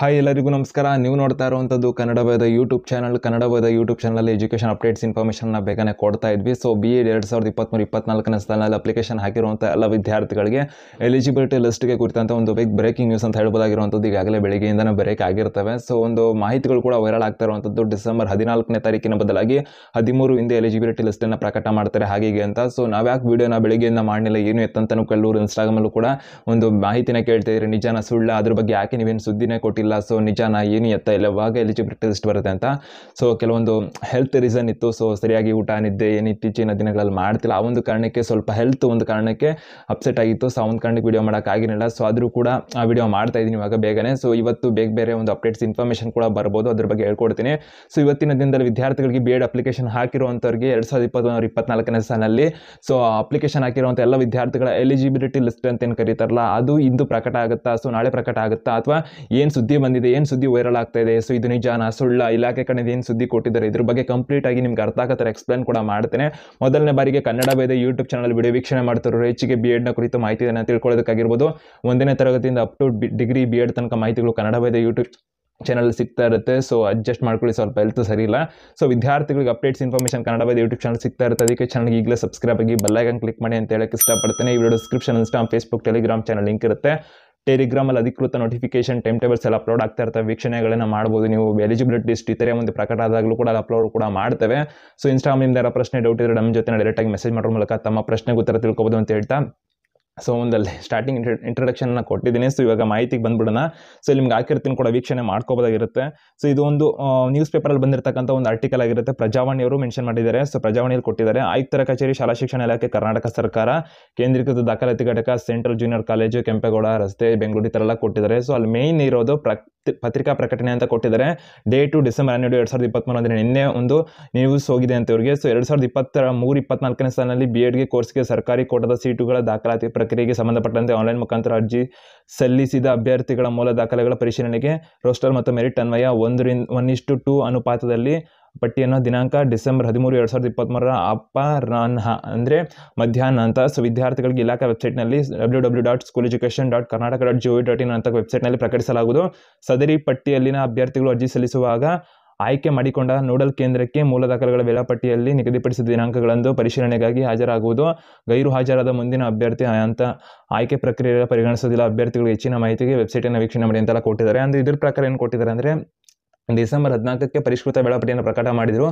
hi ಎಲ್ಲರಿಗೂ ನಮಸ್ಕಾರ ನೀವು ನೋಡ್ತಾ ಇರುವಂಥದ್ದು ಕನ್ನಡ ಬಯದ ಯೂಟ್ಯೂಬ್ ಚಾನಲ್ ಕನ್ನಡ ಬಯದ ಯೂಟ್ಯೂಬ್ ಚಾನಲಲ್ಲಿ ಎಜುಕೇಷನ್ ಅಪ್ಡೇಟ್ಸ್ ಇನ್ಫಾರ್ಮೇಷನ್ನ ಬೇಗನೆ ಕೊಡ್ತಾ ಇದ್ವಿ ಸೊ ಬಿ ಎಡ್ ಎರಡು ಸಾವಿರದ ಇಪ್ಪತ್ತ್ಮೂರು ಇಪ್ಪತ್ನಾಲ್ಕನೇ ಸ್ಥಾನದಲ್ಲಿ ಅಪ್ಲಿಕೇಶನ್ ಹಾಕಿರುವಂಥ ಎಲ್ಲ ವಿದ್ಯಾರ್ಥಿಗಳಿಗೆ ಎಲಿಜಿಬಿಲಿಟಿ ಲಿಸ್ಟ್ಗೆ ಕುರಿತಂತೆ ಒಂದು ಬಿಗ್ ಬ್ರೇಕಿಂಗ್ ನ್ಯೂಸ್ ಅಂತ ಹೇಳ್ಬೋದಾಗಿರುವಂಥದ್ದು ಈಗಾಗಲೇ ಬೆಳಗ್ಗೆಯಿಂದನೇ ಬ್ರೇಕ್ ಆಗಿರ್ತವೆ ಸೊ ಒಂದು ಮಾಹಿತಿಗಳು ಕೂಡ ವೈರಲ್ ಆಗ್ತಾ ಇರುವಂಥದ್ದು ಡಿಸೆಂಬರ್ ಹದಿನಾಲ್ಕನೇ ತಾರೀಕಿನ ಬದಲಾಗಿ ಹದಿಮೂರು ಹಿಂದೆ ಎಲಿಜಿಬಿಲಿಟಿ ಲಿಸ್ಟನ್ನು ಪ್ರಕಟ ಮಾಡ್ತಾರೆ ಹಾಗೆ ಅಂತ ಸೊ ಯಾಕೆ ವೀಡಿಯೋನ ಬೆಳಿಗ್ಗೆಯಿಂದ ಮಾಡಲಿಲ್ಲ ಏನು ಎತ್ತಂತನೂ ಕಲ್ಲೂರು ಇನ್ಸ್ಟಾಗ್ರಾಮಲ್ಲೂ ಕೂಡ ಒಂದು ಮಾಹಿತಿನ ಕೇಳ್ತಾ ಇದ್ರಿ ನಿಜಾನ ಸುಳ್ಳ ಅದ್ರ ಬಗ್ಗೆ ಯಾಕೆ ನೀವೇನು ಸುದ್ದಿನೇ ಕೊಟ್ಟಿಲ್ಲ ಇಲ್ಲ ಸೊ ನಿಜಾನ ಏನು ಎತ್ತ ಯಾವಾಗ ಎಲಿಜಿಬಿಲಿಟಿ ಲಿಸ್ಟ್ ಬರುತ್ತೆ ಅಂತ ಸೊ ಕೆಲವೊಂದು ಹೆಲ್ತ್ ರೀಸನ್ ಇತ್ತು ಸೊ ಸರಿಯಾಗಿ ಊಟ ನಿದ್ದೆ ಏನು ಇತ್ತೀಚಿನ ದಿನಗಳಲ್ಲಿ ಮಾಡ್ತಿಲ್ಲ ಆ ಒಂದು ಕಾರಣಕ್ಕೆ ಸ್ವಲ್ಪ ಹೆಲ್ತ್ ಒಂದು ಕಾರಣಕ್ಕೆ ಅಪ್ಸೆಟ್ ಆಗಿತ್ತು ಸೊ ಒಂದು ಕಾರಣಕ್ಕೆ ವೀಡಿಯೋ ಆಗಿರಲಿಲ್ಲ ಸೊ ಆದರೂ ಕೂಡ ಆ ವಿಡಿಯೋ ಮಾಡ್ತಾ ಇದ್ದೀನಿ ಇವಾಗ ಬೇಗನೆ ಸೊ ಇವತ್ತು ಬೇಗ ಬೇರೆ ಒಂದು ಅಪ್ಡೇಟ್ಸ್ ಇನ್ಫಾರ್ಮೇಷನ್ ಕೂಡ ಬರ್ಬೋದು ಅದ್ರ ಬಗ್ಗೆ ಹೇಳ್ಕೊಡ್ತೀನಿ ಸೊ ಇವತ್ತಿನ ದಿನದಲ್ಲಿ ವಿದ್ಯಾರ್ಥಿಗಳಿಗೆ ಬಿ ಎಡ್ ಅಪ್ಲಿಕೇಶನ್ ಹಾಕಿರುವಂಥವ್ರಿಗೆ ಎರಡು ಸಾವಿರದ ಇಪ್ಪತ್ತೊಂದು ಇಪ್ಪತ್ನಾಲ್ಕನೇ ಸಾಲಲ್ಲಿ ಸೊ ಅಪ್ಲಿಕೇಶನ್ ಹಾಕಿರುವಂಥ ಎಲ್ಲ ವಿದ್ಯಾರ್ಥಿಗಳ ಎಲಿಜಿಬಿಲಿಟಿ ಲಿಸ್ಟ್ ಅಂತ ಏನು ಕರೀತಾರಲ್ಲ ಅದು ಇಂದು ಪ್ರಕಟ ಆಗುತ್ತಾ ಸೊ ನಾಳೆ ಪ್ರಕಟ ಆಗುತ್ತಾ ಅಥವಾ ಏನು ಸುದ್ದಿ ಬಂದಿದೆ ಏನು ಸುದ್ದಿ ವೈರಲ್ ಆಗ್ತಾ ಇದೆ ಸೊ ಇದು ನಿಜಾನ ಸುಳ್ಳ ಇಲಾಖೆ ಕಡೆಯಿಂದ ಏನು ಸುದ್ದಿ ಕೊಟ್ಟಿದ್ದಾರೆ ಇದ್ರ ಬಗ್ಗೆ ಕಂಪ್ಲೀಟ್ ಆಗಿ ನಿಮ್ಗೆ ಅರ್ಥ ಆಗೋ ಥರ ಎಕ್ಸ್ಪ್ಲೇನ್ ಕೂಡ ಮಾಡ್ತೇನೆ ಮೊದಲನೇ ಬಾರಿಗೆ ಕನ್ನಡ ಬೇದ ಯೂಟ್ಯೂಬ್ ಚಾನಲ್ ವಿಡಿಯೋ ವೀಕ್ಷಣೆ ಮಾಡ್ತಾರೋ ಹೆಚ್ಚಿಗೆ ಬಿ ಎಡ್ನ ಕುರಿತು ಮಾಹಿತಿಯನ್ನು ತಿಳ್ಕೊಳ್ಳೋದಕ್ಕಾಗಿರ್ಬೋದು ಒಂದನೇ ತರಗತಿಯಿಂದ up to degree B Ed ತನಕ ಮಾಹಿತಿಗಳು ಕನ್ನಡ ಬೇದ ಯೂಟ್ಯೂಬ್ ಚಾನಲ್ ಸಿಗ್ತಾ ಇರುತ್ತೆ ಸೊ ಅಡ್ಜಸ್ಟ್ ಮಾಡ್ಕೊಳ್ಳಿ ಸ್ವಲ್ಪ ಹೆಲ್ತ್ ಸರಿ ಇಲ್ಲ ಸೊ ವಿದ್ಯಾರ್ಥಿಗಳಿಗೆ ಅಪ್ಡೇಟ್ಸ್ ಇನ್ಫಾರ್ಮೇಶನ್ ಕನ್ನಡ ವೇದ ಯೂಟ್ಯೂಬ್ ಚಾನಲ್ ಸಿಗ್ತಾ ಇರುತ್ತೆ ಅದಕ್ಕೆ ಚಾನಲ್ಗೆ ಈಗಲೇ ಸಬ್ಸ್ಕ್ರೈಬ್ ಆಗಿ ಬೆಲ್ಲೈಕನ್ ಕ್ಲಿಕ್ ಮಾಡಿ ಅಂತ ಹೇಳಕ್ಕೆ ಇಷ್ಟಪಡ್ತೇನೆ ಈ video description Instagram Facebook Telegram channel link ಇರುತ್ತೆ ಟೆಲಿಗ್ರಾಮಲ್ಲಿ ಅಧಿಕೃತ ನೋಟಿಫಿಕೇಶನ್ ಟೈಮ್ ಟೇಬಲ್ಸ್ ಎಲ್ಲ ಅಪ್ಲೋಡ್ ಆಗ್ತಾ ಇರ್ತವೆ ವೀಕ್ಷಣೆಗಳನ್ನ ಮಾಡ್ಬೋದು ನೀವು ಎಲಿಜಿಬಿಲಿಟಿ ಲಿಸ್ಟ್ ಇತರೆ ಒಂದು ಪ್ರಕಟ ಆದಾಗಲೂ ಕೂಡ ಅಪ್ಲೋಡ್ ಕೂಡ ಮಾಡ್ತೇವೆ ಸೊ ಇನ್ಸ್ಟಾಗ್ರಾಮಿಂದ ಪ್ರಶ್ನೆ ಡೌಟ್ ಇದ್ರೆ ನಮ್ಮ ಜೊತೆ ಡೈರೆಕ್ಟಾಗಿ ಮೆಸೇಜ್ ಮಾಡೋ ಮೂಲಕ ತಮ್ಮ ಪ್ರಶ್ನೆಗೆ ಉತ್ತರ ತಿಳ್ಕೊಬೋದು ಅಂತ ಹೇಳ್ತಾ ಸೊ ಒಂದಲ್ಲಿ ಸ್ಟಾರ್ಟಿಂಗ್ ಇಂಟ್ರ ಇಂಟ್ರಡಕ್ಷನ್ನ ಕೊಟ್ಟಿದ್ದೀನಿ ಸೊ ಇವಾಗ ಮಾಹಿತಿಗೆ ಬಂದ್ಬಿಡೋಣ ಸೊ ನಿಮ್ಗೆ ಹಾಕಿರ್ತೀನಿ ಕೂಡ ವೀಕ್ಷಣೆ ಮಾಡ್ಕೋಬೋದಾಗಿರುತ್ತೆ ಸೊ ಇದು ಒಂದು ನ್ಯೂಸ್ ಪೇಪರಲ್ಲಿ ಬಂದಿರತಕ್ಕಂಥ ಒಂದು ಆರ್ಟಿಕಲ್ ಆಗಿರುತ್ತೆ ಪ್ರಜಾವಾಣಿಯವರು ಮೆನ್ಷನ್ ಮಾಡಿದ್ದಾರೆ ಸೊ ಪ್ರಜಾವಾಣಿಯಲ್ಲಿ ಕೊಟ್ಟಿದ್ದಾರೆ ಆಯುಕ್ತರ ಕಚೇರಿ ಶಾಲಾ ಶಿಕ್ಷಣ ಇಲಾಖೆ ಕರ್ನಾಟಕ ಸರ್ಕಾರ ಕೇಂದ್ರೀಕೃತ ದಾಖಲಾತಿ ಘಟಕ ಸೆಂಟ್ರಲ್ ಜೂನಿಯರ್ ಕಾಲೇಜು ಕೆಂಪೇಗೌಡ ರಸ್ತೆ ಬೆಂಗಳೂರು ಈ ಥರ ಎಲ್ಲ ಕೊಟ್ಟಿದ್ದಾರೆ ಸೊ ಅಲ್ಲಿ ಮೇನ್ ಇರೋದು ಪ್ರ ಪತ್ರಿಕಾ ಪ್ರಕಟಣೆ ಅಂತ ಕೊಟ್ಟಿದ್ದಾರೆ ಡೇ ಟು ಡಿಸೆಂಬರ್ ಹನ್ನೆರಡು ಎರಡು ಸಾವಿರದ ಇಪ್ಪತ್ತ್ಮೂರು ಅಂದರೆ ನಿನ್ನೆ ಒಂದು ನ್ಯೂಸ್ ಹೋಗಿದೆ ಅಂತ ಇವರಿಗೆ ಸೊ ಎರಡು ಸಾವಿರದ ಇಪ್ಪತ್ತರ ಮೂರು ಇಪ್ಪತ್ನಾಲ್ಕನೇ ಸಾಲಿನಲ್ಲಿ ಬಿ ಎಡ್ಗೆ ಕೋರ್ಸ್ಗೆ ಸರ್ಕಾರಿ ಕೋಟದ ಸೀಟುಗಳ ದಾಖಲಾತಿ ಪ್ರ ಪ್ರಕ್ರಿಯೆಗೆ ಸಂಬಂಧಪಟ್ಟಂತೆ ಆನ್ಲೈನ್ ಮುಖಾಂತರ ಅರ್ಜಿ ಸಲ್ಲಿಸಿದ ಅಭ್ಯರ್ಥಿಗಳ ಮೂಲ ದಾಖಲೆಗಳ ಪರಿಶೀಲನೆಗೆ ರೋಸ್ಟರ್ ಮತ್ತು ಮೆರಿಟ್ ಅನ್ವಯ ಒಂದರಿಂದ ಇಷ್ಟು ಟು ಅನುಪಾತದಲ್ಲಿ ಪಟ್ಟಿಯನ್ನು ದಿನಾಂಕ ಡಿಸೆಂಬರ್ ಹದಿಮೂರು ಎರಡು ಸಾವಿರದ ಇಪ್ಪತ್ತ್ಮೂರರ ಅಪರಾಹ್ನ ಅಂದರೆ ಮಧ್ಯಾಹ್ನ ಅಂತ ಸೊ ವಿದ್ಯಾರ್ಥಿಗಳಿಗೆ ಇಲಾಖೆ ವೆಬ್ಸೈಟ್ನಲ್ಲಿ W W dot school education dot Karnataka dot G dot in ಅಂತ ವೆಬ್ಸೈಟ್ನಲ್ಲಿ ಪ್ರಕಟಿಸಲಾಗುವುದು ಸದರಿ ಪಟ್ಟಿಯಲ್ಲಿನ ಅಭ್ಯರ್ಥಿಗಳು ಅರ್ಜಿ ಸಲ್ಲಿಸುವಾಗ ಆಯ್ಕೆ ಮಾಡಿಕೊಂಡ ನೋಡಲ್ ಕೇಂದ್ರಕ್ಕೆ ಮೂಲ ದಾಖಲೆಗಳ ವೇಳಾಪಟ್ಟಿಯಲ್ಲಿ ನಿಗದಿಪಡಿಸಿದ ದಿನಾಂಕಗಳಂದು ಪರಿಶೀಲನೆಗಾಗಿ ಹಾಜರಾಗುವುದು ಗೈರು ಹಾಜರಾದ ಮುಂದಿನ ಅಭ್ಯರ್ಥಿ ಅಂತ ಆಯ್ಕೆ ಪ್ರಕ್ರಿಯೆಯ ಪರಿಗಣಿಸೋದಿಲ್ಲ ಅಭ್ಯರ್ಥಿಗಳು ಹೆಚ್ಚಿನ ಮಾಹಿತಿಗೆ ವೆಬ್ಸೈಟನ್ನು ವೀಕ್ಷಣೆ ಮಾಡಿ ಅಂತೆಲ್ಲ ಕೊಟ್ಟಿದ್ದಾರೆ ಅಂದರೆ ಇದ್ರ ಪ್ರಕಾರ ಏನು ಕೊಟ್ಟಿದ್ದಾರೆ ಅಂದರೆ ಡಿಸೆಂಬರ್ ಹದಿನಾಲ್ಕಕ್ಕೆ ಪರಿಷ್ಕೃತ ವೇಳಾಪಟ್ಟಿಯನ್ನು ಪ್ರಕಟ ಮಾಡಿದರು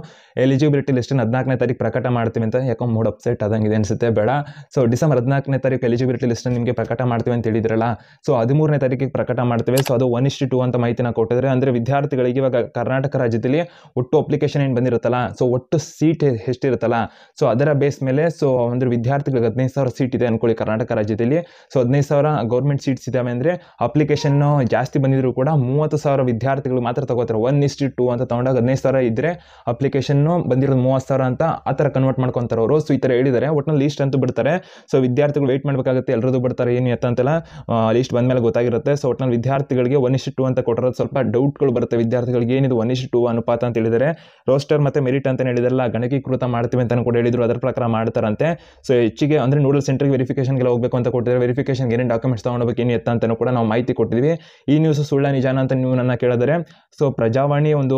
ಎಲಿಜಿಬಿಲಿಟಿ ಲಿಸ್ಟನ್ನು ಹದಿನಾಲ್ಕನೇ ತಾರೀಕು ಪ್ರಕಟ ಮಾಡ್ತೀವಿ ಅಂತ ಯಾಕೋ ಮೂಡ್ ಅಪ್ಸೆಟ್ ಇದೆ ಅನಿಸುತ್ತೆ ಬೇಡ ಸೊ ಡಿಸೆಂಬರ್ ಹದಿನಾಲ್ಕನೇ ತಾರೀಕು ಎಲಿಜಿಬಿಲಿಟಿ ಲಿಸ್ಟನ್ನು ನಿಮಗೆ ಪ್ರಕಟ ಮಾಡ್ತೀವಿ ಅಂತ ಹೇಳಿದ್ರಲ್ಲ ಸೊ ಹದಿಮೂರನೇ ತಾರೀಕಿಗೆ ಪ್ರಕಟ ಮಾಡ್ತೀವಿ ಸೊ ಅದು ಒನ್ ಇಷ್ಟು ಟು ಅಂತ ಮಾಹಿತಿನ ಕೊಟ್ಟಿದ್ರೆ ಅಂದರೆ ವಿದ್ಯಾರ್ಥಿಗಳಿಗೆ ಇವಾಗ ಕರ್ನಾಟಕ ರಾಜ್ಯದಲ್ಲಿ ಒಟ್ಟು ಅಪ್ಲಿಕೇಶನ್ ಏನು ಬಂದಿರುತ್ತಲ್ಲ ಸೊ ಒಟ್ಟು ಸೀಟ್ ಎಷ್ಟಿರುತ್ತಲ್ಲ ಸೊ ಅದರ ಬೇಸ್ ಮೇಲೆ ಸೊ ಅಂದರೆ ವಿದ್ಯಾರ್ಥಿಗಳಿಗೆ ಹದಿನೈದು ಸಾವಿರ ಸೀಟ್ ಇದೆ ಅಂದ್ಕೊಳ್ಳಿ ಕರ್ನಾಟಕ ರಾಜ್ಯದಲ್ಲಿ ಸೊ ಹದಿನೈದು ಸಾವಿರ ಗೌರ್ಮೆಂಟ್ ಸೀಟ್ಸ್ ಇದ್ದಾವೆ ಅಂದರೆ ಅಪ್ಲಿಕೇಶನ್ನು ಜಾಸ್ತಿ ಬಂದಿದ್ರು ಕೂಡ ಮೂವತ್ತು ಸಾವಿರ ವಿದ್ಯಾರ್ಥಿಗಳು ಮಾತ್ರ ತಗೋತಾರೆ ಒನ್ ಇಸ್ಟಿ ಟು ಅಂತ ತೊಗೊಂಡಾಗ ಹದಿನೈದು ಸಾವಿರ ಇದ್ದರೆ ಅಪ್ಲಿಕೇಶನ್ನು ಬಂದಿರೋದು ಮೂವತ್ತು ಸಾವಿರ ಅಂತ ಆ ಥರ ಕನ್ವರ್ಟ್ ಮಾಡ್ಕೊತಾರೆ ಅವರು ಸೊ ಈ ಥರ ಹೇಳಿದ್ದಾರೆ ಒಟ್ಟಿನಲ್ಲಿ ಲೀಸ್ಟ್ ಅಂತ ಬಿಡ್ತಾರೆ ಸೊ ವಿದ್ಯಾರ್ಥಿಗಳು ವೆಯ್ಟ್ ಮಾಡಬೇಕಾಗುತ್ತೆ ಎಲ್ಲರದು ಬಿಡ್ತಾರೆ ಏನು ಎತ್ತ ಅಂತೆಲ್ಲ ಲೀಸ್ಟ್ ಬಂದ ಮೇಲೆ ಗೊತ್ತಾಗಿರುತ್ತೆ ಸೊ ಒಟ್ಟಿನಲ್ಲಿ ವಿದ್ಯಾರ್ಥಿಗಳಿಗೆ ಒನ್ ಇಸ್ಟಿ ಟು ಅಂತ ಕೊಟ್ಟಿರೋದು ಸ್ವಲ್ಪ ಡೌಟ್ಗಳು ಬರುತ್ತೆ ವಿದ್ಯಾರ್ಥಿಗಳಿಗೆ ಏನಿದು ಒನ್ ಇಸ್ಟಿ ಟು ಅನುಪಾತ ಅಂತ ಹೇಳಿದರೆ ರೋಸ್ಟರ್ ಮತ್ತು ಮೆರಿಟ್ ಅಂತ ಹೇಳಿದಾರಲ್ಲ ಗಣಕೀಕೃತ ಮಾಡ್ತೀವಿ ಅಂತ ಕೂಡ ಹೇಳಿದ್ರು ಅದರ ಪ್ರಕಾರ ಮಾಡ್ತಾರಂತೆ ಸೊ ಹೆಚ್ಚಿಗೆ ಅಂದರೆ ನೂಡಲ್ ಸೆಂಟ್ರಿಗೆ ವೆರಿಫಿಕೇಷನ್ಗೆಲ್ಲ ಹೋಗಬೇಕು ಅಂತ ಕೊಟ್ಟಿದ್ದಾರೆ ವೆರಿಫಿಕೇಷನ್ಗೆ ಏನೇನು ಡಾಕ್ಯುಮೆಂಟ್ಸ್ ತೊಗೊಂಡೋಗ್ಬೇಕು ಏನು ಎತ್ತ ಅಂತ ಕೂಡ ನಾವು ಮಾಹಿತಿ ಕೊಟ್ಟಿದ್ವಿ ಈ ನ್ಯೂಸ್ ಸುಳ್ಳ ನಿಜಾನ ಅಂತ ನೀವು ನನ್ನ ಕೇಳಿದರೆ ಸೊ ಪ್ರಜಾ ಪ್ರಜಾವಾಣಿ ಒಂದು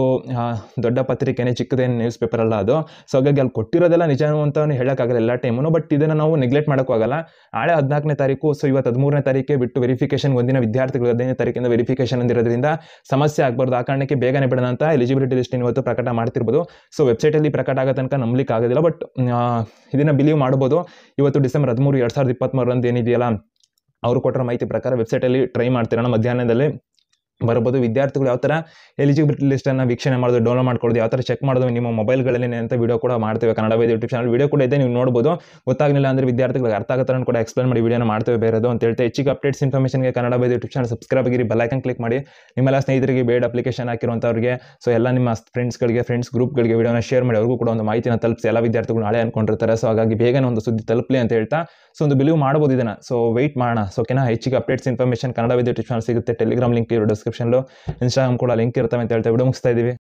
ದೊಡ್ಡ ಪತ್ರಿಕೆನೇ ಚಿಕ್ಕದೇನು ನ್ಯೂಸ್ ಪೇಪರ್ ಅಲ್ಲ ಅದು ಸೊ ಹಾಗಾಗಿ ಅಲ್ಲಿ ಕೊಟ್ಟಿರೋದೆಲ್ಲ ನಿಜಾನು ಅಂತ ಹೇಳೋಕ್ಕಾಗಲ್ಲ ಎಲ್ಲ ಟೈಮು ಬಟ್ ಇದನ್ನು ನಾವು ನೆಗ್ಲೆಕ್ಟ್ ಮಾಡೋಕ್ಕಾಗಲ್ಲ ಆಳೆ ಹದಿನಾಲ್ಕನೇ ತಾರೀಕು ಸೊ ಇವತ್ತು ಹದಿಮೂರನೇ ತಾರೀಕೆ ಬಿಟ್ಟು ವೆರಿಫಿಕೇಷನ್ ಒಂದಿನ ವಿದ್ಯಾರ್ಥಿಗಳು ಹದಿನೈದನೇ ತಾರೀಕಿಂದ ವೆರಿಫಿಕೇಶನ್ ಅಂದಿರೋದ್ರಿಂದ ಸಮಸ್ಯೆ ಆಗ್ಬಾರ್ದು ಆ ಕಾರಣಕ್ಕೆ ಬೇಗನೆ ಬಿಡೋಣ ಅಂತ ಎಲಿಜಿಬಿಲಿಟಿ ಲಿಸ್ಟ್ ಇವತ್ತು ಪ್ರಕಟ ಮಾಡ್ತಿರ್ಬೋದು ಸೊ ವೆಬ್ಸೈಟಲ್ಲಿ ಪ್ರಕಟ ಆಗೋ ತನಕ ನಂಬಲಿಕ್ಕೆ ಆಗೋದಿಲ್ಲ ಬಟ್ ಇದನ್ನು ಬಿಲೀವ್ ಮಾಡ್ಬೋದು ಇವತ್ತು ಡಿಸೆಂಬರ್ ಹದಿಮೂರು ಎರಡು ಸಾವಿರದ ಇಪ್ಪತ್ತ್ಮೂರಂದು ಏನಿದೆಯಲ್ಲ ಅವರು ಕೊಟ್ಟಿರೋ ಮಾಹಿತಿ ಪ್ರಕಾರ ವೆಬ್ಸೈಟಲ್ಲಿ ಟ್ರೈ ಮಾಡ್ತಿರೋಣ ಮಧ್ಯಾಹ್ನದಲ್ಲಿ ಬರ್ಬೋದು ವಿದ್ಯಾರ್ಥಿಗಳು ಯಾವ ಥರ ಎಲಿಜಿಬಿಲಿಟಿ ಲಿಸ್ಟನ್ನು ವೀಕ್ಷಣೆ ಮಾಡೋದು ಡೌನ್ಲೋಡ್ ಮಾಡ್ಕೊಳ್ಳೋದು ಯಾವ ಥರ ಚೆಕ್ ಮಾಡೋದು ನಿಮ್ಮ ಮೊಬೈಲ್ಗಳಲ್ಲಿ ಅಂತ ವೀಡಿಯೋ ಕೂಡ ಮಾಡ್ತೇವೆ ಕನ್ನಡ ವೈದ್ಯ ಯೂಟ್ಯೂಬ್ ಚಾನಲ್ ವೀಡಿಯೋ ಕೂಡ ಇದೆ ನೀವು ನೋಡ್ಬೋದು ಗೊತ್ತಾಗಲಿಲ್ಲ ಅಂದರೆ ವಿದ್ಯಾರ್ಥಿಗಳಿಗೆ ಅರ್ಥ ಆಗೋ ಕೂಡ ಎಕ್ಸ್ಪ್ಲೈನ್ ಮಾಡಿ ವೀಡಿಯೋನ ಮಾಡ್ತೇವೆ ಬೇರೆದು ಅಂತ ಹೇಳ್ತೇವೆ ಹೆಚ್ಚಿಗೆ ಅಪ್ಡೇಟ್ಸ್ ಇನ್ಫಾರ್ಮೇಷನ್ಗೆ ಕನ್ನಡ ವೈದ್ಯ ಯೂಟ್ಯೂಬ್ ಚಾನಲ್ ಸಬ್ಸ್ಕ್ರೈಬ್ ಆಗಿರಿ ಐಕನ್ ಕ್ಲಿಕ್ ಮಾಡಿ ನಿಮ್ಮೆಲ್ಲ ಸ್ನೇಹಿತರಿಗೆ ಬೇಡ್ ಅಪ್ಲಿಕೇಶನ್ ಹಾಕಿರುವಂಥವ್ರಿಗೆ ಸೊ ಎಲ್ಲ ನಿಮ್ಮ ಫ್ರೆಂಡ್ಸ್ಗಳಿಗೆ ಫ್ರೆಂಡ್ಸ್ ಗ್ರೂಪ್ಗಳಿಗೆ ವೀಡಿಯೋನ ಶೇರ್ ಮಾಡಿ ಅವ್ರಿಗೂ ಕೂಡ ಒಂದು ಮಾಹಿತಿನ ತಲುಪಿಸಿ ಎಲ್ಲ ವಿದ್ಯಾರ್ಥಿಗಳು ನಾಳೆ ಅನ್ಕೊಂಡಿರ್ತಾರೆ ಸೊ ಹಾಗಾಗಿ ಬೇಗನೆ ಒಂದು ಸುದ್ದಿ ತಲುಪಲಿ ಅಂತ ಹೇಳ್ತಾ ಸೊ ಒಂದು ಬಿಲೀವ್ ಮಾಡಬಹುದು ಇದನ್ನು ಸೊ ವೆಯ್ಟ್ ಮಾಡೋಣ ಸೊ ಕೆನ ಹೆಚ್ಚಿಗೆ ಅಪ್ಡೇಟ್ಸ್ ಇನ್ಫಾರ್ಮೇಷನ್ ಕನ್ನಡ ವೈದ್ಯ ಯೂಟ್ಯೂಬ್ ಚಾನಲ್ ಸಿಗುತ್ತೆ ಟೆಲಿಗ್ರಾಮ್ ಲಿಂಕ್ ಇರೋ ಡಿಸ್ಕ್ರಿಪ್ಷನ್ಲು ಇನ್ಸ್ಟಾಗ್ರಾಮ್ ಕೂಡ ಲಿಂಕ್ ಇರ್ತವೆ ಅಂತ ಹೇಳ್ತಾ ವಿಡಿಯೋ ಮುಗಿಸ್ತಾ ಇದ್ದೀವಿ